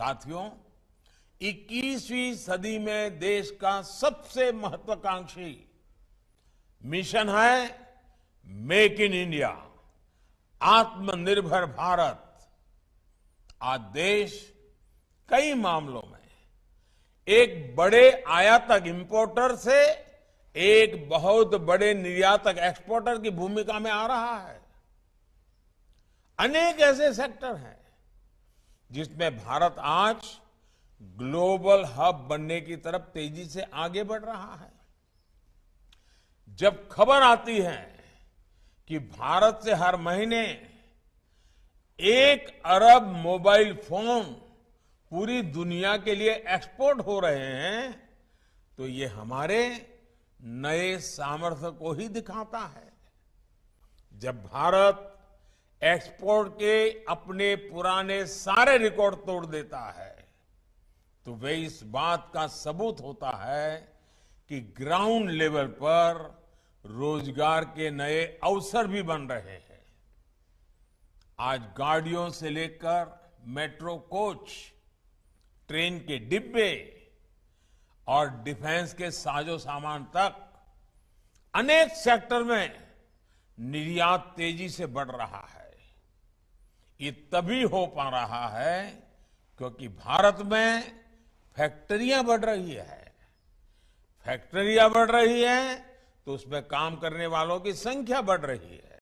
साथियों 21वीं सदी में देश का सबसे महत्वाकांक्षी मिशन है मेक इन इंडिया आत्मनिर्भर भारत आज देश कई मामलों में एक बड़े आयातक इंपोर्टर से एक बहुत बड़े निर्यातक एक्सपोर्टर की भूमिका में आ रहा है अनेक ऐसे सेक्टर हैं जिसमें भारत आज ग्लोबल हब बनने की तरफ तेजी से आगे बढ़ रहा है जब खबर आती है कि भारत से हर महीने एक अरब मोबाइल फोन पूरी दुनिया के लिए एक्सपोर्ट हो रहे हैं तो ये हमारे नए सामर्थ्य को ही दिखाता है जब भारत एक्सपोर्ट के अपने पुराने सारे रिकॉर्ड तोड़ देता है तो वे इस बात का सबूत होता है कि ग्राउंड लेवल पर रोजगार के नए अवसर भी बन रहे हैं आज गाड़ियों से लेकर मेट्रो कोच ट्रेन के डिब्बे और डिफेंस के साजो सामान तक अनेक सेक्टर में निर्यात तेजी से बढ़ रहा है ये तभी हो पा रहा है क्योंकि भारत में फैक्ट्रियां बढ़ रही है फैक्ट्रियां बढ़ रही है तो उसमें काम करने वालों की संख्या बढ़ रही है